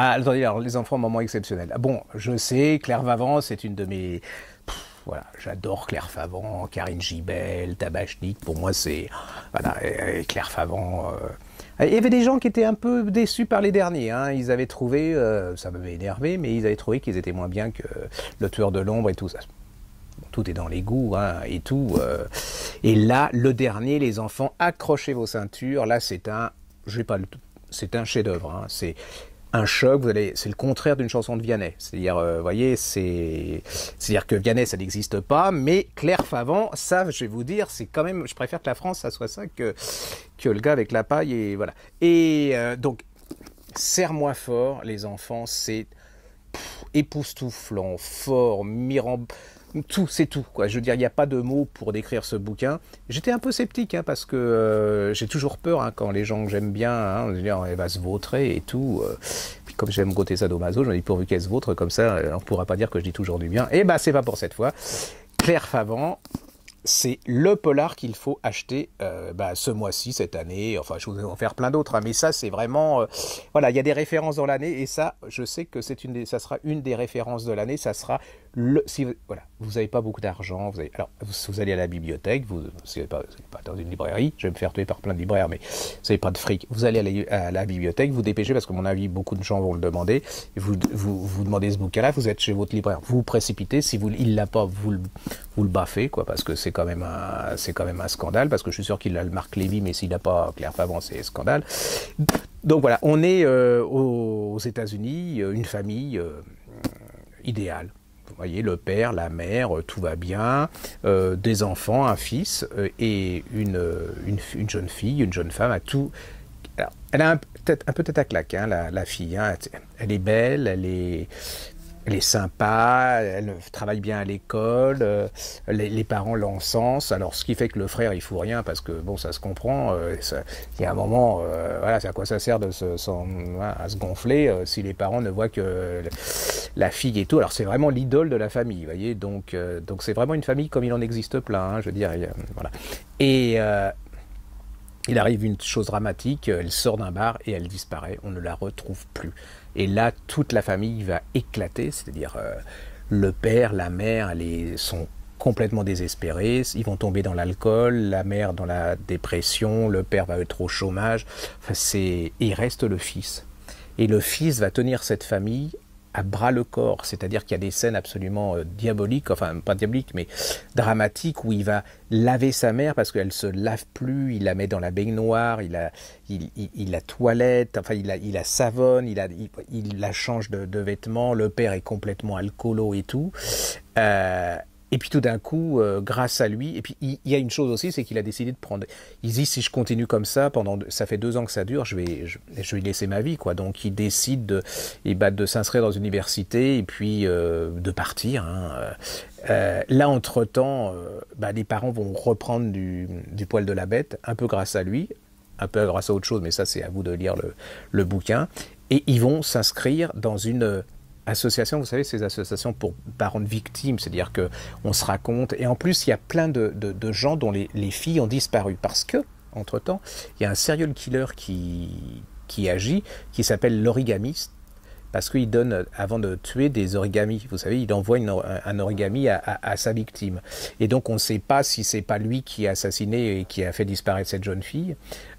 Ah, alors les enfants, moment exceptionnel. Ah, bon, je sais, Claire Favant, c'est une de mes. voilà, j'adore Claire Favant, Karine Gibel, Tabachnik. Pour moi, c'est. Voilà, Claire Favant. Euh. Il y avait des gens qui étaient un peu déçus par les derniers. Hein. Ils avaient trouvé, euh, ça m'avait énervé, mais ils avaient trouvé qu'ils étaient moins bien que Le Tueur de l'Ombre et tout ça. tout est dans les goûts hein, et tout. Euh. Et là, le dernier, les enfants, accrochez vos ceintures. Là, c'est un, j'ai pas le, c'est un chef-d'œuvre. Hein. C'est un choc, vous allez, c'est le contraire d'une chanson de Vianney. C'est-à-dire, euh, voyez, c'est, c'est-à-dire que Vianney, ça n'existe pas, mais Claire Favant, ça, je vais vous dire, c'est quand même, je préfère que la France, ça soit ça que, que le gars avec la paille et voilà. Et euh, donc, serre-moi fort, les enfants, c'est époustouflant, fort, mirant, tout, c'est tout. Quoi. Je veux dire, il n'y a pas de mots pour décrire ce bouquin. J'étais un peu sceptique hein, parce que euh, j'ai toujours peur hein, quand les gens que j'aime bien, hein, je elle va eh ben, se vautrer et tout. Euh. puis comme j'aime côté sadomaso, je me dis pourvu qu'elle se vautre comme ça, euh, on ne pourra pas dire que je dis toujours du bien. Et bah ben, c'est pas pour cette fois. Claire Favant, c'est le polar qu'il faut acheter euh, bah, ce mois-ci, cette année. Enfin, je vais en faire plein d'autres, hein, mais ça, c'est vraiment. Euh, voilà, il y a des références dans l'année, et ça, je sais que c'est une ça sera une des références de l'année. Ça sera le. Si vous, voilà, vous n'avez pas beaucoup d'argent, vous alors vous, allez à la bibliothèque, vous n'êtes pas, dans une librairie, je vais me faire tuer par plein de libraires, mais vous n'avez pas de fric. Vous allez à la, à la, bibliothèque, vous dépêchez, parce que, à mon avis, beaucoup de gens vont le demander. Vous, vous, vous demandez ce bouquin-là, vous êtes chez votre libraire, vous précipitez. Si vous, il l'a pas, vous le, vous le baffez, quoi, parce que c'est quand même un, c'est quand même un scandale parce que je suis sûr qu'il a le Marc Lévy, mais s'il n'a pas Claire Favant, c'est scandale. Donc voilà, on est euh, aux, États-Unis, euh, une famille euh, idéale. Vous voyez, le père, la mère, tout va bien, des enfants, un fils et une, une, jeune fille, une jeune femme, à tout. Alors, elle a un, peut-être peu tête à claque, hein, la, fille. Hein. elle est belle, elle est elle est sympa, elle travaille bien à l'école, euh, les, parents l'encensent. Alors, ce qui fait que le frère, il fout rien parce que, bon, ça se comprend. Euh, il y a un moment, euh, voilà, c'est à quoi ça sert de se, gonfler si les parents ne voient que la fille et tout. Alors, c'est vraiment l'idole de la famille, vous voyez. Donc, donc c'est vraiment une famille comme il en existe plein, hein, je veux dire. voilà. Et il arrive une chose dramatique, euh, elle sort d'un bar et elle disparaît, on ne la retrouve plus. Et là, toute la famille va éclater, c'est-à-dire euh, le père, la mère, les, sont complètement désespérés, ils vont tomber dans l'alcool, la mère dans la dépression, le père va être au chômage, enfin, c'est... il reste le fils. Et le fils va tenir cette famille bras le corps, c'est-à-dire qu'il y a des scènes absolument euh, diaboliques, enfin pas diaboliques, mais dramatiques, où il va laver sa mère parce qu'elle se lave plus, il la met dans la baignoire, il la, il, toilette, enfin il la, il savonne, il, a, il, la change de, vêtements, le père est complètement alcoolo et tout. Euh, et puis tout d'un coup, euh, grâce à lui, et puis il, y a une chose aussi, c'est qu'il a décidé de prendre. Il dit si je continue comme ça pendant, ça fait deux ans que ça dure, je vais, je, vais laisser ma vie quoi. Donc il décide de, et eh ben, de s'inscrire dans une université et puis euh, de partir. Hein. Euh, là entre temps, ben, les parents vont reprendre du, poil de la bête, un peu grâce à lui, un peu grâce à autre chose, mais ça c'est à vous de lire le, le bouquin. Et ils vont s'inscrire dans une associations, vous savez, ces associations pour parents de victimes, c'est-à-dire que on se raconte. Et en plus, il y a plein de, gens dont les, filles ont disparu parce que, entre temps, il y a un serial killer qui, qui agit, qui s'appelle l'origamiste. Parce qu'il donne, avant de tuer, des origamis. Vous savez, il envoie un origami à, sa victime. Et donc, on ne sait pas si c'est pas lui qui a assassiné et qui a fait disparaître cette jeune fille.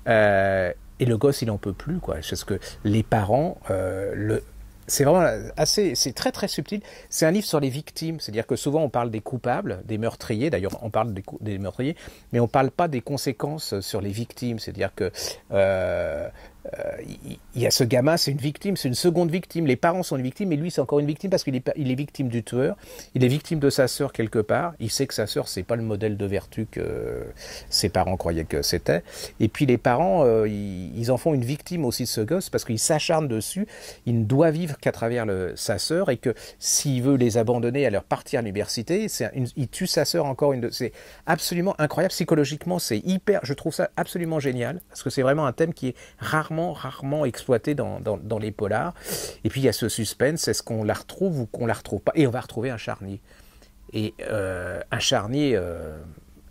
Euh, et le gosse, il n'en peut plus, quoi. Parce que les parents, euh, le, c'est vraiment assez, c'est très très subtil. C'est un livre sur les victimes, c'est-à-dire que souvent on parle des coupables, des meurtriers. D'ailleurs, on parle des, meurtriers, mais on ne parle pas des conséquences sur les victimes. C'est-à-dire que euh, euh, il y, a ce gamin, c'est une victime, c'est une seconde victime. Les parents sont une victime, et lui, c'est encore une victime parce qu'il est, victime du tueur, il est victime de sa sœur quelque part. Il sait que sa sœur, c'est pas le modèle de vertu que ses parents croyaient que c'était. Et puis les parents, euh, ils, en font une victime aussi de ce gosse parce qu'ils s'acharnent dessus. Il ne doit vivre qu'à travers le, sa sœur et que s'il veut les abandonner, à leur partir à l'université, il tue sa sœur encore une. C'est absolument incroyable psychologiquement. C'est hyper. Je trouve ça absolument génial parce que c'est vraiment un thème qui est rare rarement, exploité dans, les polars. Et puis il y a ce suspense, est-ce qu'on la retrouve ou qu'on la retrouve pas Et on va retrouver un charnier. Et euh, un charnier euh,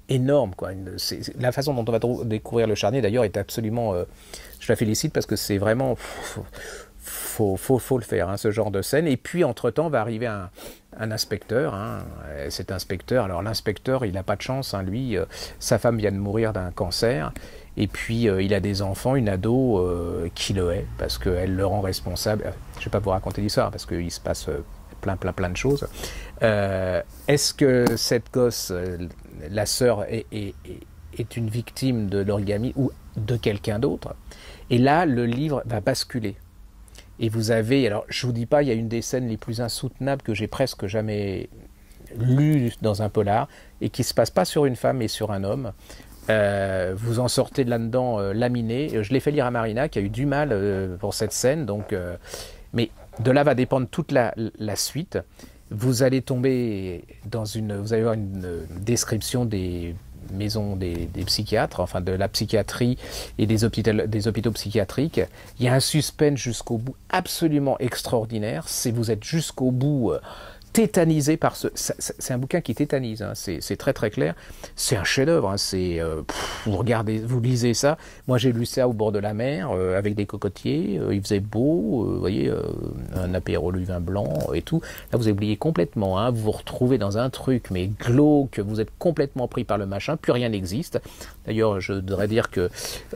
énorme. Quoi. la façon dont on va découvrir le charnier, d'ailleurs, est absolument... Euh, je la félicite parce que c'est vraiment... faut, faut, le faire, hein, ce genre de scène. Et puis, entre-temps, va arriver un, inspecteur. Hein. Cet inspecteur, alors l'inspecteur, il n'a pas de chance. Hein, lui, sa femme vient de mourir d'un cancer. Et puis euh, il a des enfants, une ado euh, qui le hait parce qu'elle le rend responsable. Euh, je ne vais pas vous raconter l'histoire parce qu'il se passe plein, plein, plein de choses. Est-ce que cette gosse, la sœur, est, est, une victime de l'origami ou de quelqu'un d'autre Et là, le livre va basculer. Et vous avez, alors je vous dis pas, il y a une des scènes les plus insoutenables que j'ai presque jamais lues dans un polar et qui se passe pas sur une femme mais sur un homme. Euh, vous en sortez de là-dedans euh, laminé. Euh, je l'ai fait lire à Marina qui a eu du mal pour cette scène. Donc, mais de là va dépendre toute la, suite. Vous allez tomber dans une, vous allez avoir une description des maisons des, psychiatres, enfin de la psychiatrie et des hôpitaux, des hôpitaux psychiatriques. Il y a un suspense jusqu'au bout absolument extraordinaire. Si vous êtes jusqu'au bout tétanisé par ce. C'est un bouquin qui tétanise, hein. c'est très très clair. C'est un chef-d'œuvre. Hein. C'est euh, vous regardez, vous lisez ça. Moi j'ai lu ça au bord de la mer euh, avec des cocotiers. Euh, il faisait beau, vous voyez, un apéro le vin blanc et tout. Là vous oubliez complètement. Hein. Vous vous retrouvez dans un truc mais glauque. Vous êtes complètement pris par le machin. Plus rien n'existe. D'ailleurs je devrais dire que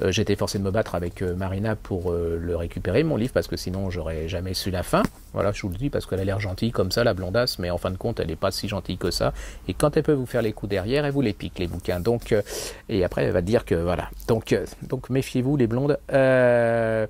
j'étais forcé de me battre avec Marina pour le récupérer mon livre parce que sinon j'aurais jamais su la fin. Voilà, je vous le dis parce qu'elle a l'air gentille comme ça, la blondasse, mais en fin de compte, elle n'est pas si gentille que ça. Et quand elle peut vous faire les coups derrière, elle vous les pique, les bouquins. Donc, euh, et après, elle va dire que voilà. Donc, euh, donc méfiez-vous, les blondes. Euh,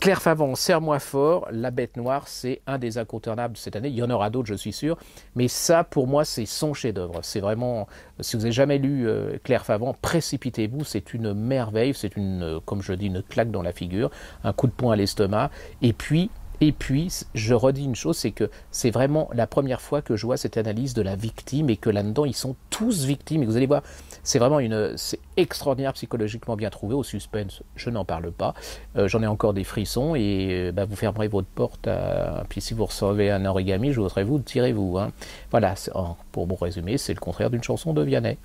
Claire Favon, serre-moi fort. La bête noire, c'est un des incontournables cette année. Il y en aura d'autres, je suis sûr. Mais ça, pour moi, c'est son chef-d'œuvre. C'est vraiment. Si vous n'avez jamais lu Claire Favon, précipitez-vous. C'est une merveille. C'est une, comme je dis, une claque dans la figure, un coup de poing à l'estomac. Et puis, et puis, je redis une chose, c'est que c'est vraiment la première fois que je vois cette analyse de la victime et que là-dedans, ils sont tous victimes. Et vous allez voir, c'est vraiment une, c'est extraordinaire psychologiquement bien trouvé au suspense. Je n'en parle pas. Euh, j'en ai encore des frissons et euh, bah, vous fermerez votre porte. Puis si vous recevez un origami, je voudrais vous tirez-vous. Hein. Voilà, pour bon résumer, c'est le contraire d'une chanson de Vianney.